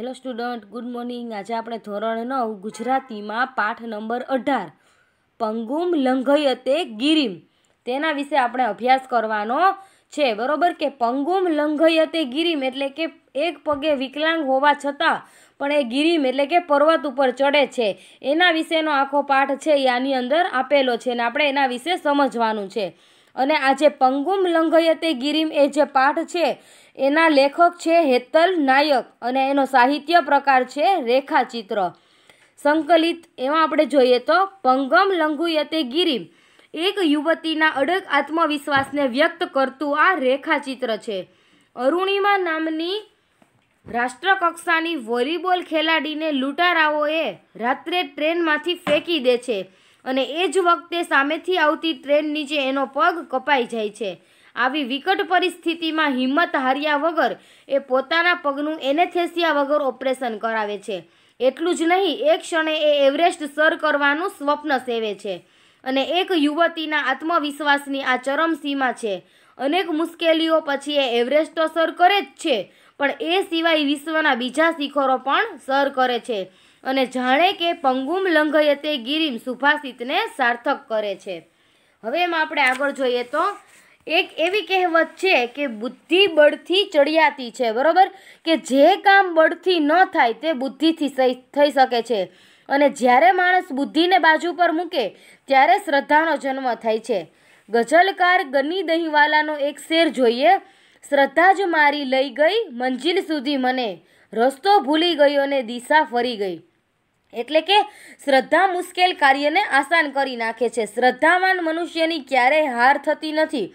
hello student good morning આજે આપણે ધોરણ નવ ગુજરાતીમાં પાઠ નંબર અઢાર પંગુમ લંઘયતે ગિરિમ તેના વિશે આપણે અભ્યાસ કરવાનો છે બરોબર કે પંગુમ લંઘયતે ગિરિમ એટલે કે એક પગે વિકલાંગ હોવા છતાં પણ એ ગિરિમ એટલે કે પર્વત ઉપર ચડે છે એના વિશેનો આખો પાઠ છે એ આની અંદર આપેલો છે અને આપણે એના વિશે સમજવાનું છે અને આ જે પંગુમ લંઘયતે ગિરિમ એ જે પાઠ છે એના લેખક છે હેતલ નાયક અને એનો સાહિત્ય પ્રકાર છે રેખાચિત્ર સંકલિત એમાં આપણે જોઈએ તો પંગમ લંઘુયતે ગિરિમ એક યુવતીના અડગ આત્મવિશ્વાસને વ્યક્ત કરતું આ રેખાચિત્ર છે અરુણિમા નામની રાષ્ટ્રકક્ષાની વોલીબોલ ખેલાડીને લૂંટારાઓએ રાત્રે ટ્રેનમાંથી ફેંકી દે છે અને એ જ વખતે સામેથી આવતી ટ્રેન નીચે એનો પગ કપાઈ જાય છે આવી વિકટ પરિસ્થિતિમાં હિંમત હાર્યા વગર એ પોતાના પગનું એનેથેસિયા વગર ઓપરેશન કરાવે છે એટલું જ નહીં એક ક્ષણે એ એવરેસ્ટ સર કરવાનું સ્વપ્ન સેવે છે અને એક યુવતીના આત્મવિશ્વાસની આ ચરમસીમા છે અનેક મુશ્કેલીઓ પછી એ એવરેસ્ટ તો સર કરે જ છે પણ એ સિવાય વિશ્વના બીજા શિખરો પણ સર કરે છે અને જાણે કે પંગુમ લંઘયતે ગિરિમ સુભાષિતને સાર્થક કરે છે હવે એમાં આપણે આગળ જોઈએ તો એક એવી કહેવત છે કે બુદ્ધિ બળથી ચડિયાતી છે બરાબર કે જે કામ બળથી ન થાય તે બુદ્ધિથી થઈ શકે છે અને જ્યારે માણસ બુદ્ધિને બાજુ પર મૂકે ત્યારે શ્રદ્ધાનો જન્મ થાય છે ગઝલકાર ગની દહીંવાલાનો એક શેર જોઈએ શ્રદ્ધા જ મારી લઈ ગઈ મંજિલ સુધી મને રસ્તો ભૂલી ગયો અને દિશા ફરી ગઈ એટલે કે શ્રદ્ધા મુશ્કેલ કાર્યને આસાન કરી નાખે છે શ્રદ્ધાવાન મનુષ્યની ક્યારેય હાર થતી નથી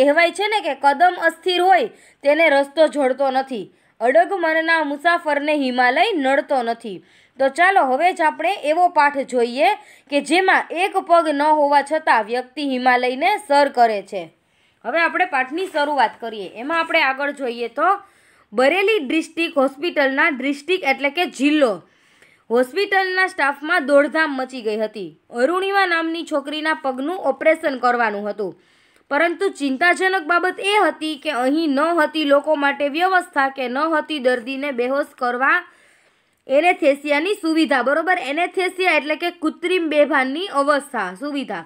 કહેવાય છે ને કે કદમ અસ્થિર હોય તેને રસ્તો જોડતો નથી અડગ મનના મુસાફરને હિમાલય નડતો નથી તો ચાલો હવે જ આપણે એવો પાઠ જોઈએ કે જેમાં એક પગ ન હોવા છતાં વ્યક્તિ હિમાલયને સર કરે છે હવે આપણે પાઠની શરૂઆત કરીએ એમાં આપણે આગળ જોઈએ તો બરેલી ડિસ્ટ્રિક્ટ હોસ્પિટલના ડિસ્ટ્રિક્ટ એટલે કે જિલ્લો હોસ્પિટલના સ્ટાફમાં દોડધામ મચી ગઈ હતી અરુણિમા નામની છોકરીના પગનું ઓપરેશન કરવાનું હતું પરંતુ ચિંતાજનક બાબત એ હતી કે અહીં ન હતી લોકો માટે વ્યવસ્થા કે ન હતી દર્દીને બેહોશ કરવા એનેથેસિયાની સુવિધા બરોબર એનેથેસિયા એટલે કે કૃત્રિમ બેભાનની અવસ્થા સુવિધા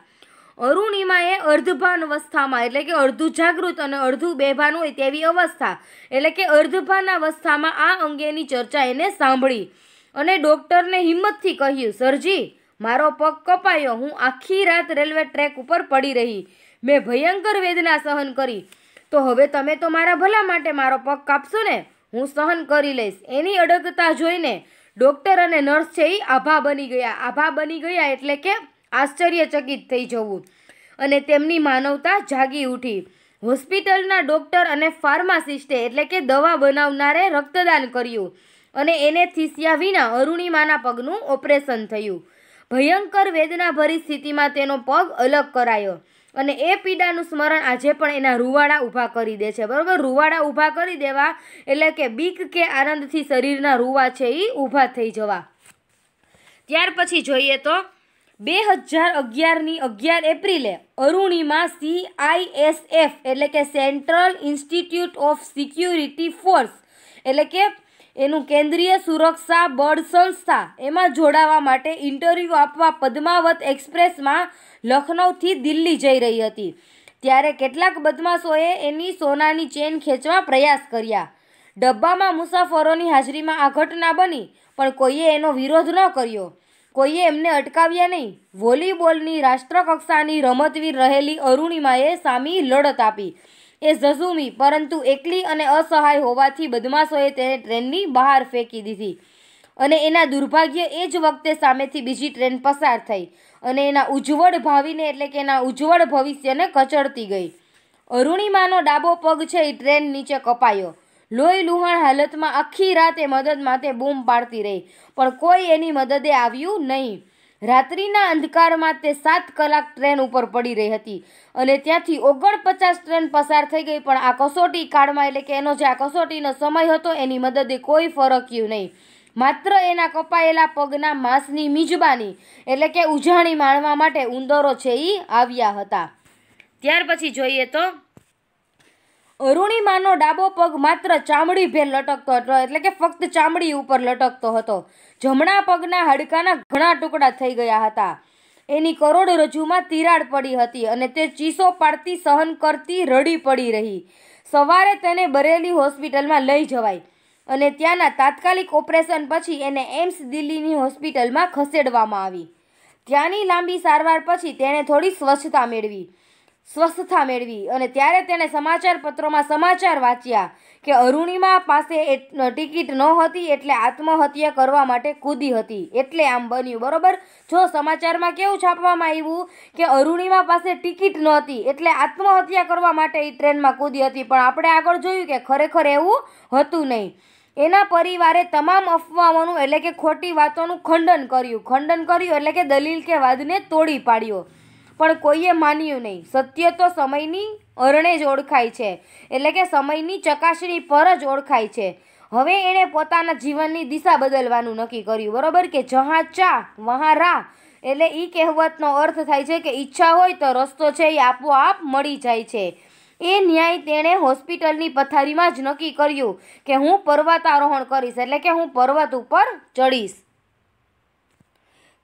અરુણિમાએ અર્ધભાન અવસ્થામાં એટલે કે અડધું જાગૃત અને અડધું બેભાન હોય તેવી અવસ્થા એટલે કે અર્ધભાન અવસ્થામાં આ અંગેની ચર્ચા એને સાંભળી અને ડૉક્ટરને હિંમતથી કહ્યું સરજી મારો પગ કપાયો હું આખી રાત રેલવે ટ્રેક ઉપર પડી રહી મેં ભયંકર વેદના સહન કરી તો હવે તમે તો મારા ભલા માટે મારો પગ કાપશો ને હું સહન કરી લઈશ એની અડગતા જોઈને ડૉક્ટર અને નર્સ છે એ આભા બની ગયા આભા બની ગયા એટલે કે આશ્ચર્યચકિત થઈ જવું અને તેમની માનવતા જાગી ઉઠી હોસ્પિટલના ડૉક્ટર અને ફાર્માસિસ્ટે એટલે કે દવા બનાવનારે રક્તદાન કર્યું અને એને થીસ્યા વિના અરુણિમાના પગનું ઓપરેશન થયું ભયંકર વેદનાભરી સ્થિતિમાં તેનો પગ અલગ કરાયો અને એ પીડાનું સ્મરણ આજે પણ એના રૂવાડા ઊભા કરી દે છે બરાબર રૂવાડા ઊભા કરી દેવા એટલે કે બીક કે આનંદથી શરીરના રૂવા છે એ ઊભા થઈ જવા ત્યાર પછી જોઈએ તો બે હજાર અગિયારની અગિયાર એપ્રિલે અરુણિમા સીઆઈએસએફ એટલે કે central institute of security force એટલે કે એનું કેન્દ્રીય સુરક્ષા બળ સંસ્થા એમાં જોડાવા માટે ઇન્ટરવ્યૂ આપવા પદ્માવત એક્સપ્રેસમાં લખનૌથી દિલ્હી જઈ રહી હતી ત્યારે કેટલાક બદમાશોએ એની સોનાની ચેન ખેંચવા પ્રયાસ કર્યા ડબ્બામાં મુસાફરોની હાજરીમાં આ ઘટના બની પણ કોઈએ એનો વિરોધ ન કર્યો કોઈએ એમને અટકાવ્યા નહીં વોલીબોલની રાષ્ટ્રકક્ષાની રમતવીર રહેલી અરુણિમાએ સામી લડત આપી એ ઝઝુમી પરંતુ એકલી અને અસહાય હોવાથી બદમાશોએ તેને ટ્રેનની બહાર ફેંકી દીધી અને એના દુર્ભાગ્ય એ જ વખતે સામેથી બીજી ટ્રેન પસાર થઈ અને એના ઉજ્જવળ ભાવિને એટલે કે એના ઉજ્જવળ ભવિષ્યને કચડતી ગઈ અરુણિમાનો ડાબો પગ છે એ ટ્રેન નીચે કપાયો લોહી લુહાણ હાલતમાં આખી રાતે મદદ માટે બૂમ પાડતી રહી પણ કોઈ એની મદદે આવ્યું નહીં રાત્રિના અંધકારમાં તે સાત કલાક ટ્રેન ઉપર પડી રહી હતી અને ત્યાંથી ઓગણપચાસ ટ્રેન પસાર થઈ ગઈ પણ આ કસોટી કાળમાં એટલે કે એનો જે આ કસોટીનો સમય હતો એની મદદે કોઈ ફરક્યું નહીં માત્ર એના કપાયેલા પગના માંસની મિજબાની એટલે કે ઉજાણી માણવા માટે ઉંદરો છે એ આવ્યા હતા ત્યાર પછી જોઈએ તો અરુણિમાનો ડાબો પગ માત્ર ચામડી ભેર લટકતો હતો એટલે કે ફક્ત ચામડી ઉપર લટકતો હતો જમણા પગના હાડકાના ઘણા ટુકડા થઈ ગયા હતા એની કરોડરજ્જુમાં તિરાડ પડી હતી અને તે ચીસો પાડતી સહન કરતી રડી પડી રહી સવારે તેને બરેલી હોસ્પિટલમાં લઈ જવાય અને ત્યાંના તાત્કાલિક ઓપરેશન પછી એને એમ્સ દિલ્હીની હોસ્પિટલમાં ખસેડવામાં આવી ત્યાંની લાંબી સારવાર પછી તેણે થોડી સ્વચ્છતા મેળવી સ્વસ્થતા મેળવી અને ત્યારે તેણે સમાચારપત્રોમાં સમાચાર વાંચ્યા કે અરુણિમા પાસે ટિકિટ ન હતી એટલે આત્મહત્યા કરવા માટે કૂદી હતી એટલે આમ બન્યું બરોબર જો સમાચારમાં કેવું છાપવામાં આવ્યું કે અરુણિમા પાસે ટિકિટ ન હતી એટલે આત્મહત્યા કરવા માટે એ ટ્રેનમાં કૂદી હતી પણ આપણે આગળ જોયું કે ખરેખર એવું હતું નહીં એના પરિવારે તમામ અફવાઓનું એટલે કે ખોટી વાતોનું ખંડન કર્યું ખંડન કર્યું એટલે કે દલીલ કે વાદને તોડી પાડ્યો પણ કોઈએ માન્યું નહીં સત્ય તો સમયની અરણે જ ઓળખાય છે એટલે કે સમયની ચકાસણી પર જ ઓળખાય છે હવે એણે પોતાના જીવનની દિશા બદલવાનું નક્કી કર્યું બરોબર કે જહા ચા વહા રા એટલે એ કહેવતનો અર્થ થાય છે કે ઈચ્છા હોય તો રસ્તો છે એ આપોઆપ મળી જાય છે એ ન્યાય તેણે હોસ્પિટલની પથારીમાં જ નક્કી કર્યું કે હું પર્વતારોહણ કરીશ એટલે કે હું પર્વત ઉપર ચડીશ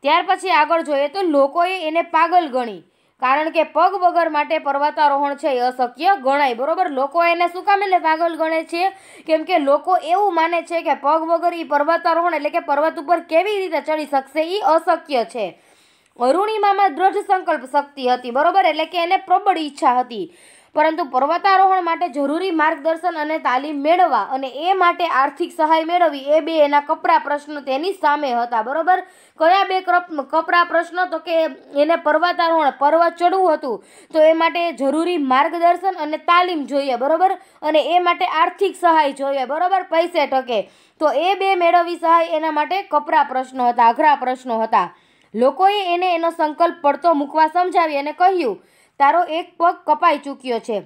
ત્યાર પછી આગળ જોઈએ તો લોકોએ એને પાગલ ગણી કારણ કે પગ વગર માટે પર્વતારોહણ છે એ અશક્ય ગણાય બરોબર લોકો એને શું કામ એટલે પાગલ ગણે છે કેમ કે લોકો એવું માને છે કે પગ વગર એ પર્વતારોહણ એટલે કે પર્વત ઉપર કેવી રીતે ચડી શકશે એ અશક્ય છે અરુણિમામાં દ્રઢ સંકલ્પ શક્તિ હતી બરોબર એટલે કે એને પ્રબળ ઈચ્છા હતી પરંતુ પર્વતારોહણ માટે જરૂરી માર્ગદર્શન અને તાલીમ મેળવવા અને એ માટે આર્થિક સહાય મેળવવી એ બે એના કપરા પ્રશ્નો તેની સામે હતા બરોબર કયા બે કપરા પ્રશ્નો તો કે એને પર્વતારોહણ પર્વત ચડવું હતું તો એ માટે જરૂરી માર્ગદર્શન અને તાલીમ જોઈએ બરોબર અને એ માટે આર્થિક સહાય જોઈએ બરોબર પૈસે ટકે તો એ બે મેળવવી સહાય એના માટે કપરા પ્રશ્નો હતા અઘરા પ્રશ્નો હતા લોકોએ એને એનો સંકલ્પ પડતો મૂકવા સમજાવી અને કહ્યું તારો એક પગ કપાઈ ચૂક્યો છે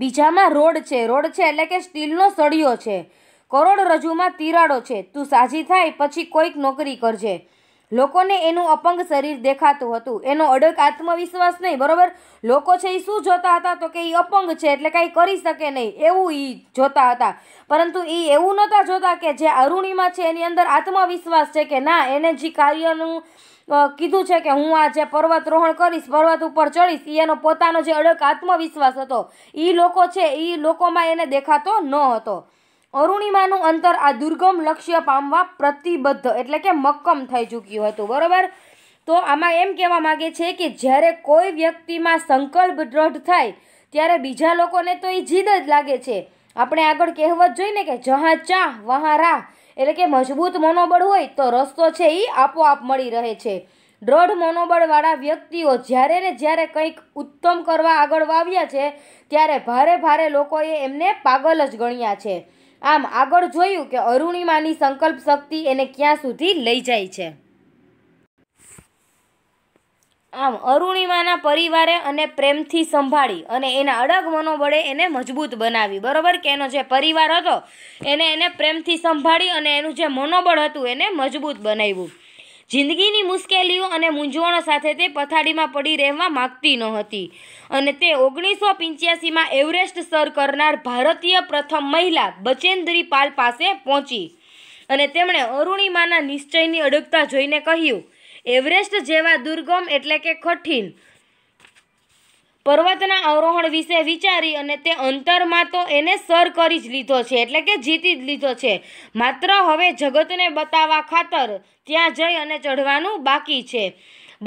બીજામાં રોડ છે રોડ છે એટલે કે સ્ટીલનો સળિયો છે કરોડરજ્જુમાં તિરાડો છે તું સાજી થાય પછી કોઈક નોકરી કરજે લોકોને એનું અપંગ શરીર દેખાતું હતું એનો અડગ આત્મવિશ્વાસ નહીં બરાબર લોકો છે એ શું જોતા હતા તો કે એ અપંગ છે એટલે કાંઈ કરી શકે નહીં એવું એ જોતા હતા પરંતુ એ એવું નહોતા જોતા કે જે અરુણિમા છે એની અંદર આત્મવિશ્વાસ છે કે ના એને જે કાર્યનું કીધું છે કે હું આ જે પર્વતરોહણ કરીશ પર્વત ઉપર ચડીશ એનો પોતાનો જે અડક આત્મવિશ્વાસ હતો એ લોકો છે એ લોકોમાં એને દેખાતો ન હતો અરુણિમાનું અંતર આ દુર્ગમ લક્ષ્ય પામવા પ્રતિબદ્ધ એટલે કે મક્કમ થઈ ચૂક્યું હતું બરાબર તો આમાં એમ કહેવા માગે છે કે જ્યારે કોઈ વ્યક્તિમાં સંકલ્પ દ્રઢ થાય ત્યારે બીજા લોકોને તો એ જીદ જ લાગે છે આપણે આગળ કહેવત જોઈને કે જહાં ચા વહાં રાહ એટલે કે મજબૂત મનોબળ હોય તો રસ્તો છે એ આપોઆપ મળી રહે છે દ્રઢ મનોબળવાળા વ્યક્તિઓ જ્યારે ને જ્યારે કંઈક ઉત્તમ કરવા આગળ વાવ્યા છે ત્યારે ભારે ભારે લોકોએ એમને પાગલ જ ગણ્યા છે આમ આગળ જોયું કે અરુણિમાની સંકલ્પ શક્તિ એને ક્યાં સુધી લઈ જાય છે આમ અરુણિમાના પરિવારે અને પ્રેમથી સંભાળી અને એના અડગ મનોબળે એને મજબૂત બનાવી બરાબર કે એનો જે પરિવાર હતો એને એને પ્રેમથી સંભાળી અને એનું જે મનોબળ હતું એને મજબૂત બનાવ્યું જિંદગીની મુશ્કેલીઓ અને મૂંઝવણો સાથે તે પથારીમાં પડી રહેવા માગતી ન હતી અને તે ઓગણીસો પંચ્યાસીમાં એવરેસ્ટ સર કરનાર ભારતીય પ્રથમ મહિલા બચેન્દ્રી પાલ પાસે પહોંચી અને તેમણે અરુણિમાના નિશ્ચયની અડગતા જોઈને કહ્યું એવરેસ્ટ જેવા દુર્ગમ એટલે કે કઠિન પર્વતના અવરોહણ વિશે વિચારી અને તે અંતરમાં તો એને સર કરી જ લીધો છે એટલે કે જીતી જ લીધો છે માત્ર હવે જગતને બતાવવા ખાતર ત્યાં જઈ અને ચઢવાનું બાકી છે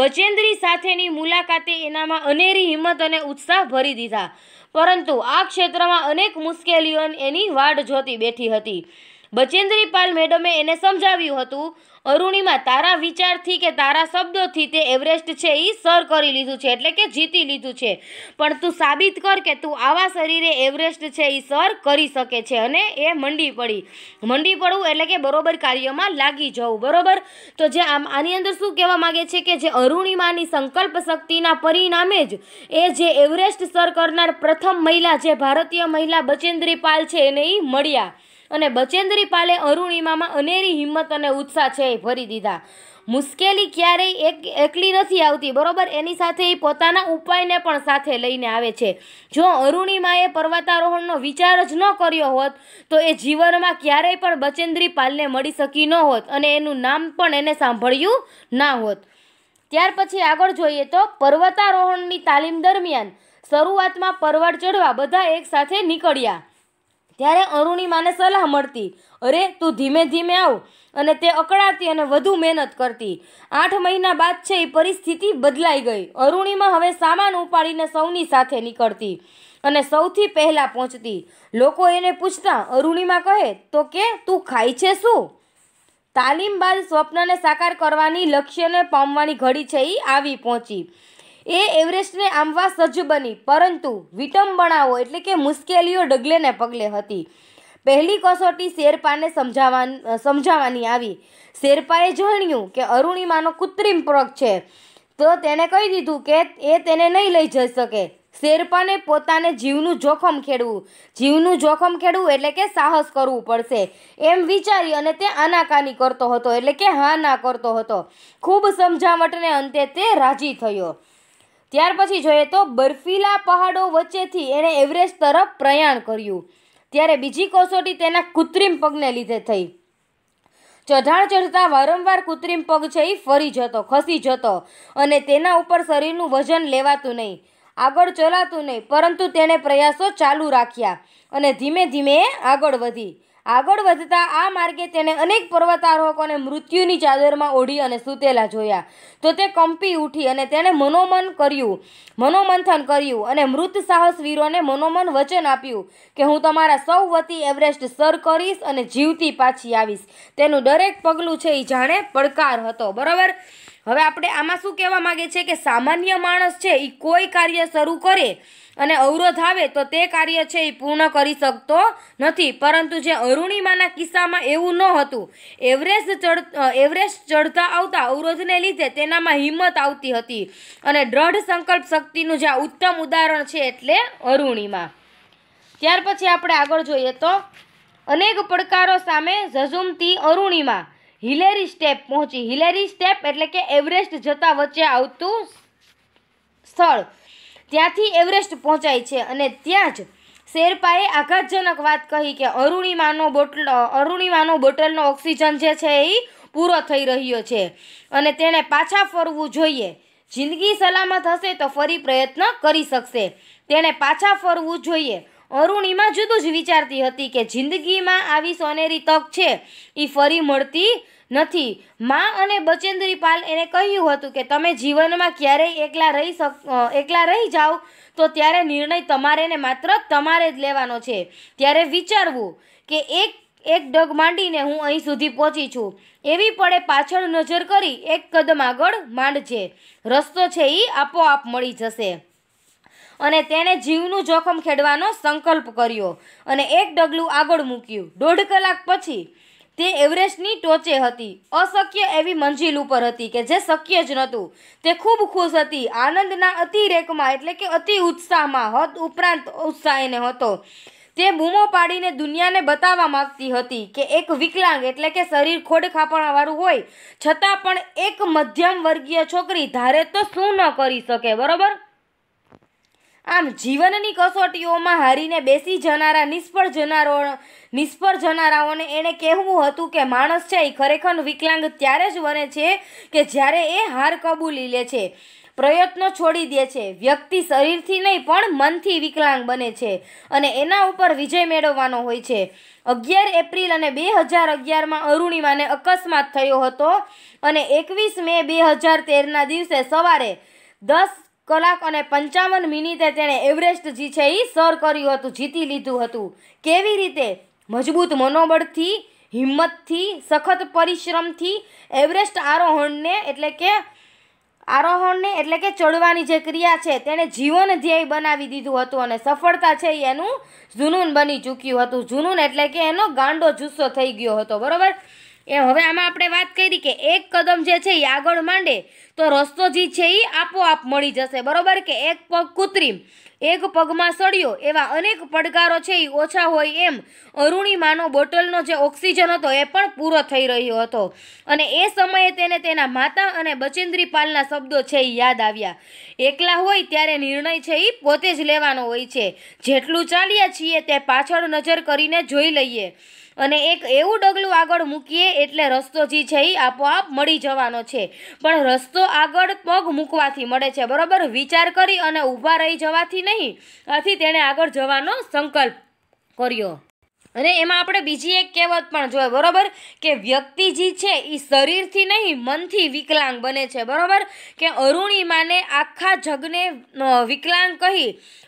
બચેન્દ્રી સાથેની મુલાકાતે એનામાં અનેરી હિંમત અને ઉત્સાહ ભરી દીધા પરંતુ આ ક્ષેત્રમાં અનેક મુશ્કેલીઓ એની વાડ જોતી બેઠી હતી બચેન્દ્રીપાલ મેડમે એને સમજાવ્યું હતું અરુણિમા તારા વિચારથી કે તારા શબ્દોથી તે એવરેસ્ટ છે એ સર કરી લીધું છે એટલે કે જીતી લીધું છે પણ તું સાબિત કર કે તું આવા શરીરે એવરેસ્ટ છે એ સર કરી શકે છે અને એ મંડી પડી મંડી પડવું એટલે કે બરોબર કાર્યમાં લાગી જવું બરોબર તો જે આમ આની અંદર શું કહેવા માગે છે કે જે અરુણિમાની સંકલ્પ શક્તિના પરિણામે જ એ જે એવરેસ્ટ સર કરનાર પ્રથમ મહિલા જે ભારતીય મહિલા બચેન્દ્રી પાલ છે એને એ મળ્યા અને બચેન્દ્રી પાલે અરુણિમામાં અનેરી હિંમત અને ઉત્સાહ છે એ ભરી દીધા મુશ્કેલી ક્યારેય એક એકલી નથી આવતી બરોબર એની સાથે એ પોતાના ઉપાયને પણ સાથે લઈને આવે છે જો અરુણિમાએ પર્વતારોહણનો વિચાર જ ન કર્યો હોત તો એ જીવનમાં ક્યારેય પણ બચેન્દ્રી પાલને મળી શકી ન હોત અને એનું નામ પણ એને સાંભળ્યું ના હોત ત્યાર પછી આગળ જોઈએ તો પર્વતારોહણની તાલીમ દરમિયાન શરૂઆતમાં પરવડ ચડવા બધા એકસાથે નીકળ્યા ત્યારે અરુણિમાને સલાહ મળતી અરે તું ધીમે ધીમે આવ અને તે અકળાતી અને વધુ મહેનત કરતી આઠ મહિના બાદ છે એ પરિસ્થિતિ બદલાઈ ગઈ અરુણિમા હવે સામાન ઉપાડીને સૌની સાથે નીકળતી અને સૌથી પહેલાં પહોંચતી લોકો એને પૂછતા અરુણિમા કહે તો કે તું ખાય છે શું તાલીમ બાદ સ્વપ્નને સાકાર કરવાની લક્ષ્યને પામવાની ઘડી છે એ આવી પહોંચી એ એવરેસ્ટને આંબવા સજ્જ બની પરંતુ વિટંબણાઓ એટલે કે મુશ્કેલીઓ ડગલેને પગલે હતી પહેલી કસોટી શેરપાને સમજાવવા સમજાવવાની આવી શેરપાએ જાણ્યું કે અરુણિમાનો કૃત્રિમ પગ છે તો તેને કહી દીધું કે એ તેને નહીં લઈ જઈ શકે શેરપાને પોતાને જીવનું જોખમ ખેડવું જીવનું જોખમ ખેડવું એટલે કે સાહસ કરવું પડશે એમ વિચારી અને તે આનાકાની કરતો હતો એટલે કે હા ના કરતો હતો ખૂબ સમજાવટને અંતે તે રાજી થયો ત્યાર પછી જોઈએ તો બર્ફીલા પહાડો વચ્ચેથી એણે એવરેસ્ટ તરફ પ્રયાણ કર્યું ત્યારે બીજી કસોટી તેના કૃત્રિમ પગને લીધે થઈ ચઢાણ ચઢતા વારંવાર કૃત્રિમ પગ છે એ ફરી જતો ખસી જતો અને તેના ઉપર શરીરનું વજન લેવાતું નહીં આગળ ચલાતું નહીં પરંતુ તેણે પ્રયાસો ચાલુ રાખ્યા અને ધીમે ધીમે આગળ વધી આગળ વધતા આ માર્ગે તેને અનેક પર્વતારોહકોને મૃત્યુની ચાદરમાં ઓઢી અને સૂતેલા જોયા તો તે કંપી ઉઠી અને તેણે મનોમન કર્યું મનોમંથન કર્યું અને મૃત સાહસ વીરોને મનોમન વચન આપ્યું કે હું તમારા સૌ વતી એવરેસ્ટ સર કરીશ અને જીવતી પાછી આવીશ તેનું દરેક પગલું છે એ જાણે પડકાર હતો બરાબર હવે આપણે આમાં શું કહેવા માગે છે કે સામાન્ય માણસ છે એ કોઈ કાર્ય શરૂ કરે અને અવરોધ આવે તો તે કાર્ય છે એ પૂર્ણ કરી શકતો નથી પરંતુ જે અરુણિમાના કિસ્સામાં એવું ન હતું એવરેસ્ટ ચડ એવરેસ્ટ ચડતા આવતા અવરોધને લીધે તેનામાં હિંમત આવતી હતી અને દ્રઢ સંકલ્પ શક્તિનું જે આ ઉત્તમ ઉદાહરણ છે એટલે અરુણિમા ત્યાર પછી આપણે આગળ જોઈએ તો અનેક પડકારો સામે ઝઝુમતી અરુણિમા હિલેરી સ્ટેપ પહોંચી હિલેરી સ્ટેપ એટલે કે એવરેસ્ટ જતા વચ્ચે આવતું સ્થળ ત્યાંથી એવરેસ્ટ પહોંચાય છે અને ત્યાં જ શેરપાએ આઘાતજનક વાત કહી કે અરુણિમાનો બોટલ અરુણિમાનો બોટલનો ઓક્સિજન જે છે એ પૂરો થઈ રહ્યો છે અને તેણે પાછા ફરવું જોઈએ જિંદગી સલામત હશે તો ફરી પ્રયત્ન કરી શકશે તેણે પાછા ફરવું જોઈએ અરુણિમા જુદું જ વિચારતી હતી કે જિંદગીમાં આવી સોનેરી તક છે એ ફરી મળતી નથી મા અને બચેન્દ્રી પાલ એને કહ્યું હતું કે તમે જીવનમાં ક્યારેય એકલા રહી શક એકલા રહી જાઓ તો ત્યારે નિર્ણય તમારે ને માત્ર તમારે જ લેવાનો છે ત્યારે વિચારવું કે એક એક ડગ માંડીને હું અહીં સુધી પહોંચી છું એવી પડે પાછળ નજર કરી એક કદમ આગળ માંડજે રસ્તો છે એ આપોઆપ મળી જશે અને તેણે જીવનું જોખમ ખેડવાનો સંકલ્પ કર્યો અને એક ડગલું આગળ મૂક્યું દોઢ કલાક પછી તે એવરેસ્ટની ટોચે હતી અશક્ય એવી મંજિલ ઉપર હતી કે જે શક્ય જ નહોતું તે ખૂબ ખુશ હતી આનંદના અતિરેકમાં એટલે કે અતિ ઉત્સાહમાં હદ ઉપરાંત ઉત્સાહ એને હતો તે બૂમો પાડીને દુનિયાને બતાવવા માગતી હતી કે એક વિકલાંગ એટલે કે શરીર ખોડ ખાપણવાળું હોય છતાં પણ એક મધ્યમ વર્ગીય છોકરી ધારે તો શું ન કરી શકે બરોબર આમ જીવનની કસોટીઓમાં હારીને બેસી જનારા નિષ્ફળ જનારો નિષ્ફળ જનારાઓને એણે કહેવું હતું કે માણસ છે એ ખરેખર વિકલાંગ ત્યારે જ બને છે કે જ્યારે એ હાર કબૂલી લે છે પ્રયત્નો છોડી દે છે વ્યક્તિ શરીરથી નહીં પણ મનથી વિકલાંગ બને છે અને એના ઉપર વિજય મેળવવાનો હોય છે અગિયાર એપ્રિલ અને બે હજાર અગિયારમાં અરુણિમાને અકસ્માત થયો હતો અને એકવીસ મે બે હજાર તેરના દિવસે સવારે દસ કલાક અને પંચાવન મિનિટે તેણે એવરેસ્ટ જે છે એ સર કર્યું હતું જીતી લીધું હતું કેવી રીતે મજબૂત મનોબળથી હિંમતથી સખત પરિશ્રમથી એવરેસ્ટ આરોહણને એટલે કે આરોહણને એટલે કે ચડવાની જે ક્રિયા છે તેણે જીવન ધ્યેય બનાવી દીધું હતું અને સફળતા છે એ એનું જુનૂન બની ચૂક્યું હતું જુનૂન એટલે કે એનો ગાંડો જુસ્સો થઈ ગયો હતો બરાબર એ હવે આમાં આપણે વાત કરી કે એક કદમ જે છે એ આગળ માંડે તો રસ્તો જે છે એ આપોઆપ મળી જશે બરોબર કે એક પગ કૃત્રિમ એક પગમાં સડ્યો એવા અનેક પડકારો છે એ ઓછા હોય એમ અરુણિમાનો બોટલનો જે ઓક્સિજન હતો એ પણ પૂરો થઈ રહ્યો હતો અને એ સમયે તેને તેના માતા અને બચેન્દ્રી શબ્દો છે એ યાદ આવ્યા એકલા હોય ત્યારે નિર્ણય છે એ પોતે જ લેવાનો હોય છે જેટલું ચાલ્યા છીએ તે પાછળ નજર કરીને જોઈ લઈએ અને એક એવું ડગલું આગળ મૂકીએ એટલે રસ્તો જે છે એ આપોઆપ મળી જવાનો છે પણ રસ્તો આગળ પગ મૂકવાથી મળે છે બરાબર વિચાર કરી અને ઊભા રહી જવાથી નહીં આથી તેણે આગળ જવાનો સંકલ્પ કર્યો અને એમાં આપણે બીજી એક કહેવત પણ જોઈએ બરાબર કે વ્યક્તિ જે છે એ શરીરથી નહીં મનથી વિકલાંગ બને છે બરાબર કે અરુણિમાને આખા જગને વિકલાંગ કહી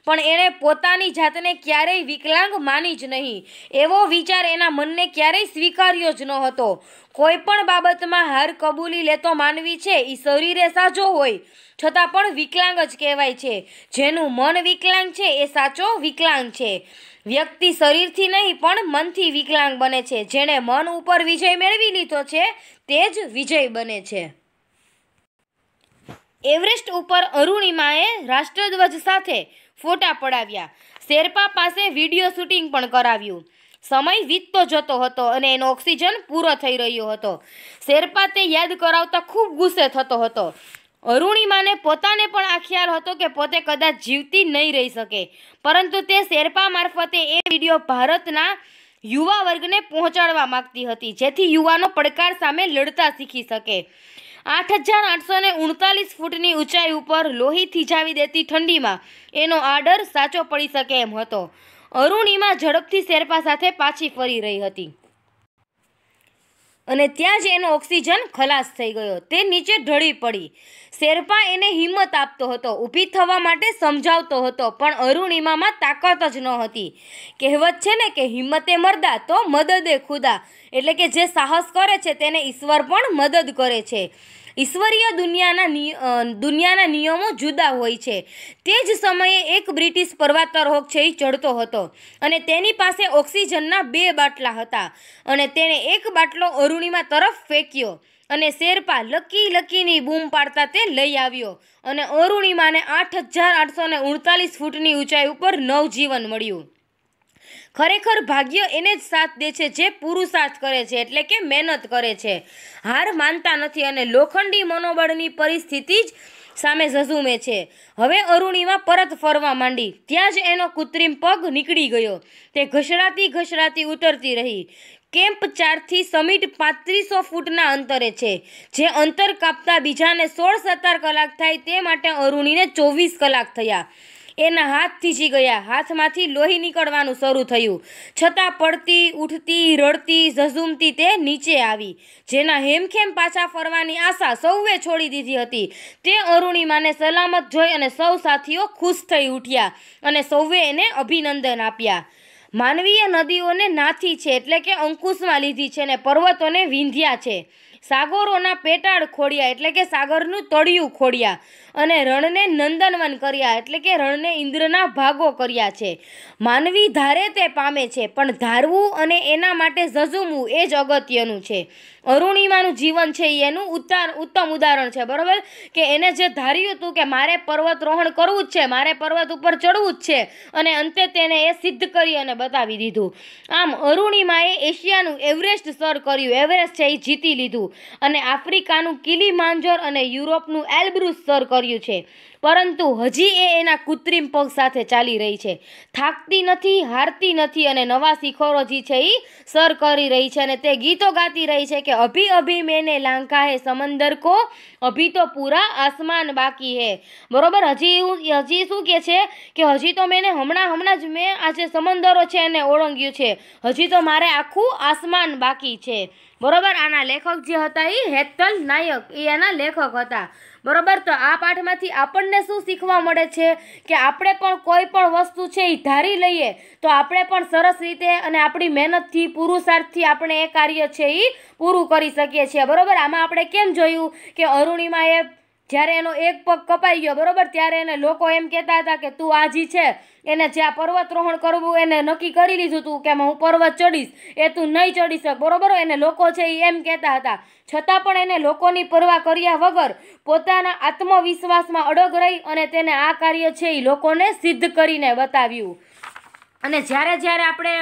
પણ એણે પોતાની જાતને ક્યારેય વિકલાંગ માની જ નહીં એવો વિચાર એના મનને ક્યારેય સ્વીકાર્યો જ ન હતો કોઈ પણ બાબતમાં હાર કબૂલી લેતો માનવી છે એ શરીરે સાજો હોય છતાં પણ વિકલાંગ જ કહેવાય છે જેનું મન વિકલાંગ છે એ સાચો વિકલાંગ છે વ્યક્તિ શરીરથી નહીં પણ મનથી વિકલાંગ બને છે જેણે મન ઉપર વિજય મેળવી લીધો છે તે જ વિજય બને છે એવરેસ્ટ ઉપર અરુણિમાએ રાષ્ટ્રધ્વજ સાથે ફોટા પડાવ્યા શેરપા પાસે વિડીયો શૂટિંગ પણ કરાવ્યું સમય વીતતો જતો હતો અને એનો ઓક્સિજન પૂરો થઈ રહ્યો હતો શેરપા તે યાદ કરાવતા ખૂબ ગુસ્સે થતો હતો અરુણિમાને પોતાને પણ આ ખ્યાલ હતો કે પોતે કદાચ જીવતી નહીં રહી શકે પરંતુ તે શેરપા મારફતે એ વિડીયો ભારતના યુવા વર્ગને પહોંચાડવા માગતી હતી જેથી યુવાનો પડકાર સામે લડતા શીખી શકે આઠ હજાર આઠસો ને ઉણતાલીસ ફૂટની ઊંચાઈ ઉપર લોહી થીજાવી દેતી ઠંડીમાં એનો આડર સાચો પડી શકે એમ હતો અરુણિમા ઝડપથી શેરપા સાથે પાછી ફરી રહી હતી અને ત્યાં જ એનો ઓક્સિજન ખલાસ થઈ ગયો તે નીચે ઢળી પડી શેરપા એને હિંમત આપતો હતો ઊભી થવા માટે સમજાવતો હતો પણ અરુણિમામાં તાકાત જ ન હતી કહેવત છે ને કે હિંમતે મરદા તો મદદે ખુદા એટલે કે જે સાહસ કરે છે તેને ઈશ્વર પણ મદદ કરે છે ઈશ્વરીય દુનિયાના દુનિયાના નિયમો જુદા હોય છે તે જ સમયે એક બ્રિટિશ પર્વતારોહક છે એ ચડતો હતો અને તેની પાસે ઓક્સિજનના બે બાટલા હતા અને તેણે એક બાટલો અરુણિમા તરફ ફેંક્યો અને શેરપા લકી લકીની બૂમ પાડતા તે લઈ આવ્યો અને અરુણિમાને આઠ હજાર આઠસો ને ઉડતાલીસ ફૂટની ઊંચાઈ ઉપર નવજીવન મળ્યું ખરેખર ભાગ્ય એને જ સાથ દે છે જે પુરુષાર્થ કરે છે એટલે કે મહેનત કરે છે હાર માનતા નથી અને લોખંડી મનોબળની પરિસ્થિતિ જ સામે ઝઝુમે છે હવે અરુણિમા પરત ફરવા માંડી ત્યાં જ એનો કૃત્રિમ પગ નીકળી ગયો તે ઘસડાતી ઘસડાતી ઉતરતી રહી કેમ્પ ચારથી સમિટ પાંત્રીસો ફૂટના અંતરે છે જે અંતર કાપતા બીજાને સોળ સત્તર કલાક થાય તે માટે અરુણીને ચોવીસ કલાક થયા એના હાથ થીજી ગયા હાથમાંથી લોહી નીકળવાનું શરૂ થયું છતાં પડતી ઉઠતી રડતી ઝઝુમતી તે નીચે આવી જેના હેમખેમ પાછા ફરવાની આશા સૌએ છોડી દીધી હતી તે અરુણિમાને સલામત જોઈ અને સૌ સાથીઓ ખુશ થઈ ઉઠ્યા અને સૌએ એને અભિનંદન આપ્યા માનવીય નદીઓને નાથી છે એટલે કે અંકુશમાં લીધી છે અને પર્વતોને વીંધ્યા છે સાગરોના પેટાળ ખોડ્યા એટલે કે સાગરનું તળિયું ખોડ્યા અને રણને નંદનવન કર્યા એટલે કે રણને ઇન્દ્રના ભાગો કર્યા છે માનવી ધારે તે પામે છે પણ ધારવું અને એના માટે ઝઝુમવું એ જ અગત્યનું છે અરુણિમાનું જીવન છે એનું ઉત્તાર ઉત્તમ ઉદાહરણ છે બરાબર કે એને જે ધાર્યું હતું કે મારે પર્વતરોહણ કરવું જ છે મારે પર્વત ઉપર ચડવું જ છે અને અંતે તેને એ સિદ્ધ કરી અને બતાવી દીધું આમ અરુણિમાએ એશિયાનું એવરેસ્ટ સર કર્યું એવરેસ્ટ છે એ જીતી લીધું હતું અને આફ્રિકાનું માંજર અને યુરોપનું એલ્બ્રુસ સર કર્યું છે પરંતુ હજી એ એના કૃત્રિમ પગ સાથે ચાલી રહી છે થાકતી નથી હારતી નથી અને નવા શિખરો જે છે એ સર કરી રહી છે અને તે ગીતો ગાતી રહી છે કે અભી અભી મેને લાંકા હે સમંદર કો અભી તો પૂરા આસમાન બાકી હે બરોબર હજી હજી શું કે છે કે હજી તો મેને હમણાં હમણાં જ મેં આ જે સમંદરો છે એને ઓળંગ્યું છે હજી તો મારે આખું આસમાન બાકી છે બરોબર આના લેખક જે હતા એ હેતલ નાયક એ એના લેખક હતા બરાબર તો આ પાઠમાંથી આપણને શું શીખવા મળે છે કે આપણે પણ કોઈ પણ વસ્તુ છે એ ધારી લઈએ તો આપણે પણ સરસ રીતે અને આપણી મહેનતથી પુરુષાર્થથી આપણે એ કાર્ય છે એ પૂરું કરી શકીએ છીએ બરોબર આમાં આપણે કેમ જોયું કે અરુણિમાએ જ્યારે એનો એક પગ કપાઈ ગયો બરોબર ત્યારે એને લોકો એમ કહેતા હતા કે તું આજી છે એને જ્યાં આ પર્વતરોહણ કરવું એને નક્કી કરી લીધું તું કે હું પર્વત ચડીશ એ તું નહીં ચડી શક બરોબર એને લોકો છે એ એમ કહેતા હતા છતાં પણ એને લોકોની પરવા કર્યા વગર પોતાના આત્મવિશ્વાસમાં અડગ રહી અને તેને આ કાર્ય છે એ લોકોને સિદ્ધ કરીને બતાવ્યું અને જ્યારે જ્યારે આપણે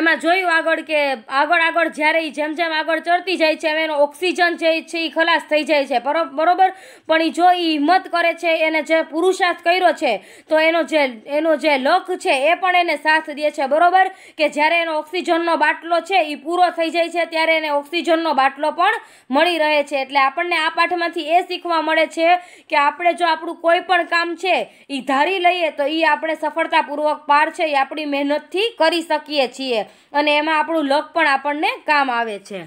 એમાં જોયું આગળ કે આગળ આગળ જ્યારે એ જેમ જેમ આગળ ચડતી જાય છે એનો ઓક્સિજન જે છે એ ખલાસ થઈ જાય છે બરોબર પણ એ જો એ હિંમત કરે છે એને જે પુરુષાર્થ કર્યો છે તો એનો જે એનો જે લખ છે એ પણ એને સાથ દે છે બરોબર કે જ્યારે એનો ઓક્સિજનનો બાટલો છે એ પૂરો થઈ જાય છે ત્યારે એને ઓક્સિજનનો બાટલો પણ મળી રહે છે એટલે આપણને આ પાઠમાંથી એ શીખવા મળે છે કે આપણે જો આપણું કોઈ પણ કામ છે એ ધારી લઈએ તો એ આપણે સફળતાપૂર્વક પાર છે એ આપણી મહેનતથી કરી શકીએ છીએ અને એમાં આપણું લક પણ આપણને કામ આવે છે